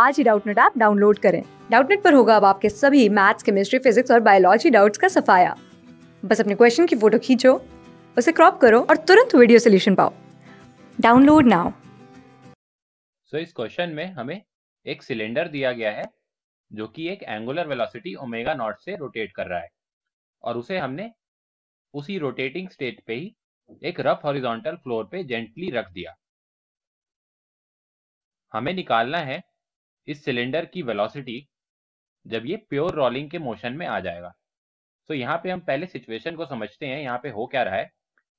आज ही Doubtnut app download करें डाउटनेट पर होगा अब आपके सभी मैथ्स केमिस्ट्री फिजिक्स और बायोलॉजी डाउट्स का सफाया बस अपने क्वेश्चन की फोटो खींचो उसे क्रॉप करो और तुरंत वीडियो सोल्यूशन पाओ डाउनलोड नाउ सो इस क्वेश्चन में हमें एक सिलेंडर दिया गया है जो कि एक एंगुलर वेलोसिटी ओमेगा नॉट से रोटेट कर रहा है और उसे हमने उसी रोटेटिंग स्टेट पे ही एक रफ हॉरिजॉन्टल फ्लोर पे जेंटली रख दिया हमें निकालना है इस सिलेंडर की वेलोसिटी जब ये प्योर रोलिंग के मोशन में आ जाएगा तो यहाँ पे हम पहले सिचुएशन को समझते हैं यहाँ पे हो क्या रहा है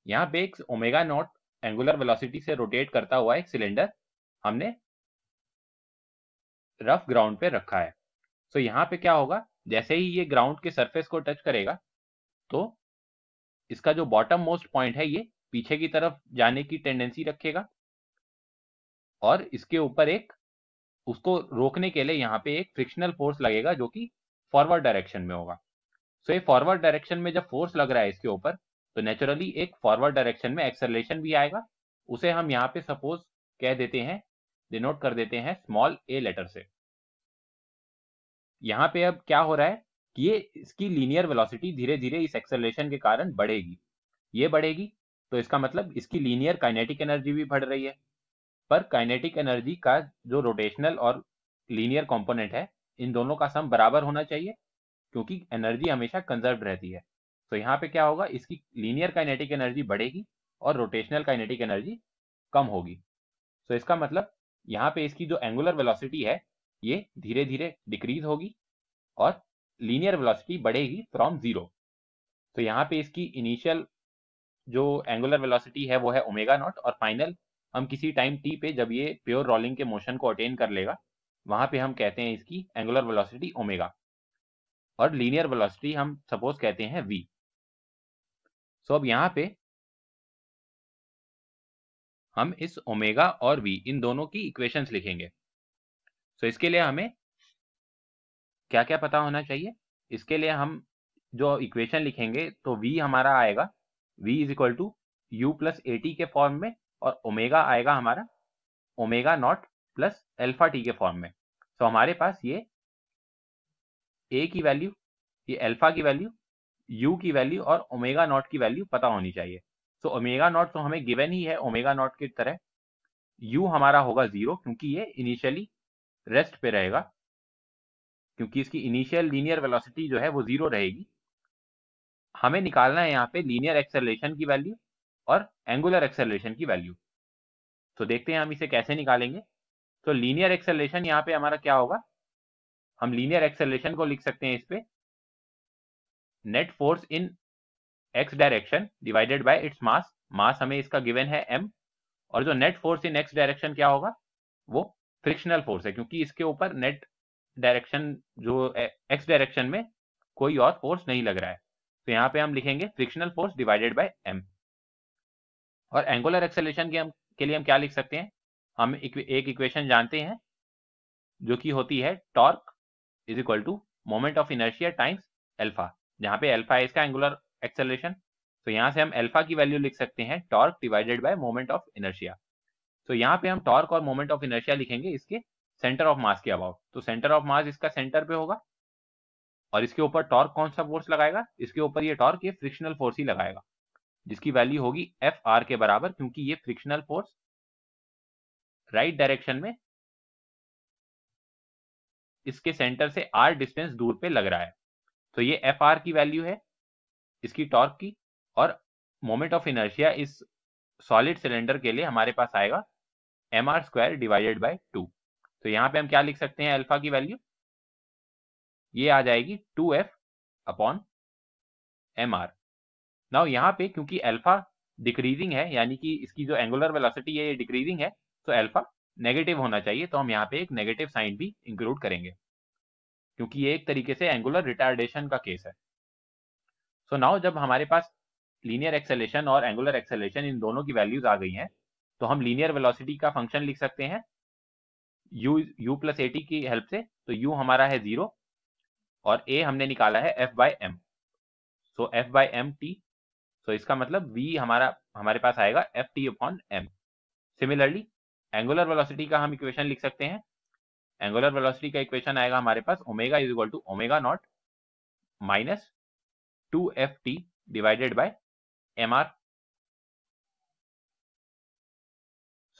यहाँ पे एक ओमेगा नॉट एंगुलर वेलोसिटी से रोटेट करता हुआ एक सिलेंडर हमने रफ ग्राउंड पे रखा है सो so, यहाँ पे क्या होगा जैसे ही ये ग्राउंड के सरफेस को टच करेगा तो इसका जो बॉटम मोस्ट पॉइंट है ये पीछे की तरफ जाने की टेंडेंसी रखेगा और इसके ऊपर एक उसको रोकने के लिए यहाँ पे एक फ्रिक्शनल फोर्स लगेगा जो कि फॉरवर्ड डायरेक्शन में होगा सो so, ये फॉरवर्ड डायरेक्शन में जब फोर्स लग रहा है इसके ऊपर तो नेचुरली एक फॉरवर्ड डायरेक्शन में एक्सेलरेशन भी आएगा उसे हम यहाँ पे सपोज कह देते हैं डिनोट कर देते हैं स्मॉल ए लेटर से यहाँ पे अब क्या हो रहा है कि ये इसकी लीनियर वेलोसिटी धीरे धीरे इस एक्सेलरेशन के कारण बढ़ेगी ये बढ़ेगी तो इसका मतलब इसकी लीनियर काइनेटिक एनर्जी भी बढ़ रही है पर काइनेटिक एनर्जी का जो रोटेशनल और लीनियर कंपोनेंट है इन दोनों का सम बराबर होना चाहिए क्योंकि एनर्जी हमेशा कंजर्व रहती है तो यहाँ पे क्या होगा इसकी लीनियर काइनेटिक एनर्जी बढ़ेगी और रोटेशनल काइनेटिक एनर्जी कम होगी सो तो इसका मतलब यहाँ पे इसकी जो एंगुलर वेलोसिटी है ये धीरे धीरे डिक्रीज होगी और लीनियर वेलोसिटी बढ़ेगी फ्रॉम जीरो तो यहाँ पे इसकी इनिशियल जो एंगुलर वेलोसिटी है वो है ओमेगा नॉट और फाइनल हम किसी टाइम टी पे जब ये प्योर रोलिंग के मोशन को अटेन कर लेगा वहां पे हम कहते हैं इसकी एंगुलर वेलोसिटी ओमेगा और लीनियर वेलोसिटी हम सपोज कहते हैं वी सो अब यहाँ पे हम इस ओमेगा और वी इन दोनों की इक्वेशंस लिखेंगे सो इसके लिए हमें क्या क्या पता होना चाहिए इसके लिए हम जो इक्वेशन लिखेंगे तो वी हमारा आएगा V is equal to U plus A T के फॉर्म में और ओमेगा आएगा हमारा omega nought plus alpha T के फॉर्म में तो हमारे पास ये ए की वैल्यू ये एल्फा की वैल्यू यू की वैल्यू और ओमेगा नॉट की वैल्यू पता होनी चाहिए सो ओमेगा नॉट तो हमें गिवन ही है ओमेगा नॉट की तरह यू हमारा होगा जीरो क्योंकि ये इनिशियली रेस्ट पे रहेगा क्योंकि इसकी इनिशियल लीनियर वेलोसिटी जो है वो जीरो रहेगी हमें निकालना है यहाँ पे लीनियर एक्सेलरेशन की वैल्यू और एंगुलर एक्सेलरेशन की वैल्यू तो देखते हैं हम इसे कैसे निकालेंगे तो लीनियर एक्सेलरेशन यहाँ पे हमारा क्या होगा हम लीनियर एक्सेलरेशन को लिख सकते हैं इस पे net force in X direction divided by its mass mass हमें इसका गिवन है एम और जो net force in X direction क्या होगा वो फ्रिक्शनल फोर्स है क्योंकि इसके ऊपर नेट डायरेक्शन जो एक्स डायरेक्शन में कोई और फोर्स नहीं लग रहा है तो यहाँ पे हम लिखेंगे frictional force divided by M और एंगुलर एक्सेलेशन के हम के लिए हम क्या लिख सकते हैं हम एक इक्वेशन जानते हैं जो कि होती है torque is equal to moment of inertia times alpha जहां पे एल्फा है इसका एंगुलर एक्सेलेशन तो यहां से हम एल्फा की वैल्यू लिख सकते हैं torque divided by moment of inertia तो यहाँ पे हम टॉर्क और मोमेंट ऑफ इनर्शिया लिखेंगे इसके सेंटर ऑफ मास के अबाउट तो सेंटर ऑफ मास इसका सेंटर पे होगा और इसके ऊपर टॉर्क कौन सा फोर्स लगाएगा इसके ऊपर ये टॉर्क ये फ्रिक्शनल फोर्स ही लगाएगा जिसकी वैल्यू होगी एफ आर के बराबर क्योंकि ये फ्रिक्शनल फोर्स राइट डायरेक्शन में इसके सेंटर से आर डिस्टेंस दूर पे लग रहा है तो ये एफ आर की वैल्यू है इसकी टॉर्क की और मोमेंट ऑफ इनर्शिया इस सॉलिड सिलेंडर के लिए हमारे पास आएगा M R square divided by two तो यहां पे हम क्या लिख सकते हैं अल्फा की वैल्यू ये आ जाएगी two F upon M R now यहाँ पे क्योंकि एल्फा डिक्रीजिंग है यानी कि इसकी जो एंगुलर वेलोसिटी है ये डिक्रीजिंग है तो एल्फा नेगेटिव होना चाहिए तो हम यहाँ पे एक नेगेटिव साइन भी इंक्लूड करेंगे क्योंकि ये एक तरीके से एंगुलर रिटार्डेशन का केस है सो so नाउ जब हमारे पास लीनियर एक्सेलेशन और एंगुलर एक्सेलेशन इन दोनों की वैल्यूज आ गई हैं तो हम लीनियर वेलोसिटी का फंक्शन लिख सकते हैं u u प्लस ए की हेल्प से तो u हमारा है जीरो और a हमने निकाला है f by M so F by M T तो इसका मतलब v हमारा हमारे पास आएगा F T upon M similarly angular velocity का हम इक्वेशन लिख सकते हैं एंगुलर वेलोसिटी का इक्वेशन आएगा हमारे पास omega is equal to omega nought minus two F T divided by M R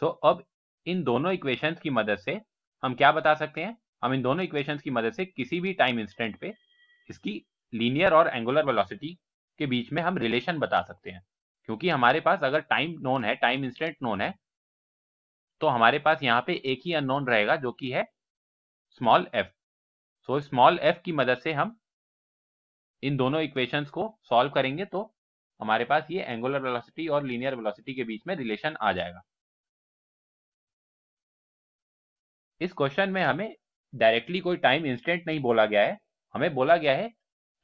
so अब इन दोनों इक्वेशंस की मदद से हम क्या बता सकते हैं हम इन दोनों इक्वेशंस की मदद से किसी भी टाइम इंस्टेंट पे इसकी लीनियर और एंगुलर वेलोसिटी के बीच में हम रिलेशन बता सकते हैं क्योंकि हमारे पास अगर टाइम नोन है टाइम इंस्टेंट नोन है तो हमारे पास यहाँ पे एक ही अननोन रहेगा जो कि है small F so small F की मदद से हम इन दोनों इक्वेशन को सॉल्व करेंगे तो हमारे पास ये एंगुलर वेलोसिटी और लीनियर वेलोसिटी के बीच में रिलेशन आ जाएगा इस क्वेश्चन में हमें डायरेक्टली कोई टाइम इंस्टेंट नहीं बोला गया है हमें बोला गया है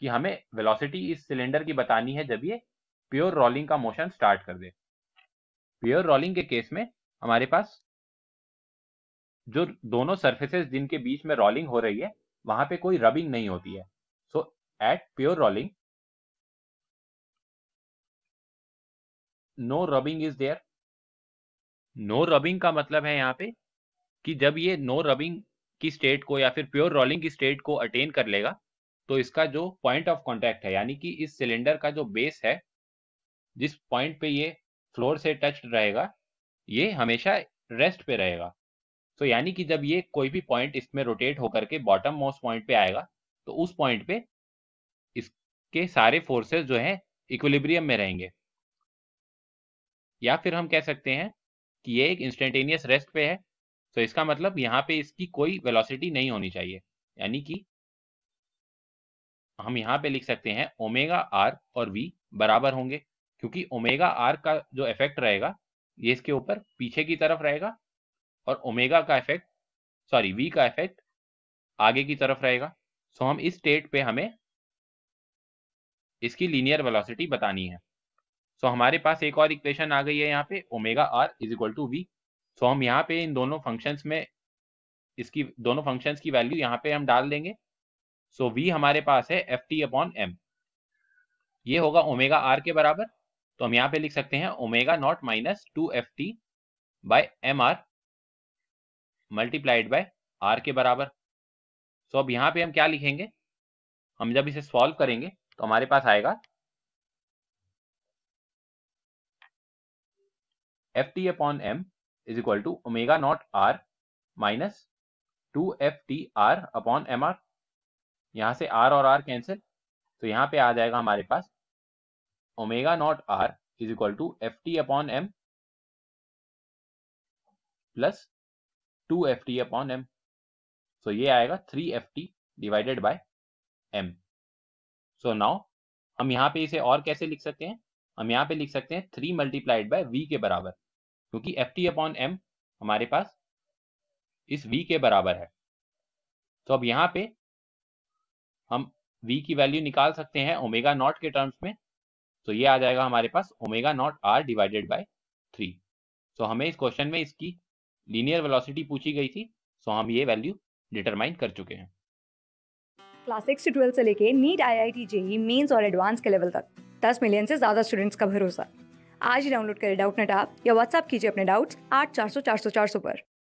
कि हमें वेलोसिटी इस सिलेंडर की बतानी है जब ये प्योर रोलिंग का मोशन स्टार्ट कर दे प्योर रोलिंग के केस में हमारे पास जो दोनों सर्फेसेस जिनके बीच में रोलिंग हो रही है वहां पे कोई रबिंग नहीं होती है so at pure rolling no rubbing is there no rubbing का मतलब है यहाँ पे कि जब ये नो no रबिंग की स्टेट को या फिर प्योर रोलिंग की स्टेट को अटेन कर लेगा तो इसका जो पॉइंट ऑफ कॉन्टेक्ट है यानी कि इस सिलेंडर का जो बेस है जिस पॉइंट पे ये फ्लोर से टच रहेगा ये हमेशा रेस्ट पे रहेगा तो यानी कि जब ये कोई भी पॉइंट इसमें रोटेट होकर के बॉटम मोस्ट पॉइंट पे आएगा तो उस पॉइंट पे इसके सारे फोर्सेस जो हैं इक्विलिब्रियम में रहेंगे या फिर हम कह सकते हैं कि ये एक इंस्टेंटेनियस रेस्ट पे है तो इसका मतलब यहाँ पे इसकी कोई वेलोसिटी नहीं होनी चाहिए यानी कि हम यहाँ पे लिख सकते हैं ओमेगा आर और वी बराबर होंगे क्योंकि ओमेगा आर का जो इफेक्ट रहेगा ये इसके ऊपर पीछे की तरफ रहेगा और ओमेगा का इफेक्ट सॉरी वी का इफेक्ट आगे की तरफ रहेगा सो हम इस स्टेट पे हमें इसकी लीनियर वेलोसिटी बतानी है सो हमारे पास एक और इक्वेशन आ गई है यहाँ पे omega R is equal to V so हम यहाँ पे इन दोनों फंक्शंस में इसकी दोनों फंक्शंस की वैल्यू यहाँ पे हम डाल देंगे सो वी हमारे पास है एफ टी अपॉन एम ये होगा ओमेगा आर के बराबर तो हम यहां पे लिख सकते हैं omega nought minus two F T by M R multiplied by R के बराबर सो अब यहां पे हम क्या लिखेंगे हम जब इसे सॉल्व करेंगे तो हमारे पास आएगा F T upon M is equal to omega nought R minus two F T R upon M R यहां से आर और आर कैंसिल तो यहाँ पे आ जाएगा हमारे पास omega nought R is equal to F T upon M plus two F T upon M so ये आएगा three F T divided by M so now हम यहाँ पे इसे और कैसे लिख सकते हैं हम यहां पे लिख सकते हैं थ्री मल्टीप्लाइड बाय वी के बराबर क्योंकि एफ टी अपॉन एम हमारे पास इस वी के बराबर है तो अब यहाँ पे हम v की वैल्यू निकाल सकते हैं ओमेगा नॉट के टर्म्स में तो ये आ जाएगा हमारे पास omega nought R divided by three so हमें इस क्वेश्चन में इसकी लीनियर वेलोसिटी पूछी गई थी सो हम ये वैल्यू डिटरमाइन कर चुके हैं क्लास सिक्स से ट्वेल्थ से लेके NEET I I T JEE mains और एडवांस के लेवल तक दस मिलियन से ज़्यादा स्टूडेंट्स का भरोसा आज ही डाउनलोड करें डाउट नेट आप या व्हाट्सअप कीजिए अपने डाउट्स आठ चार सौ चार सौ चार सौ पर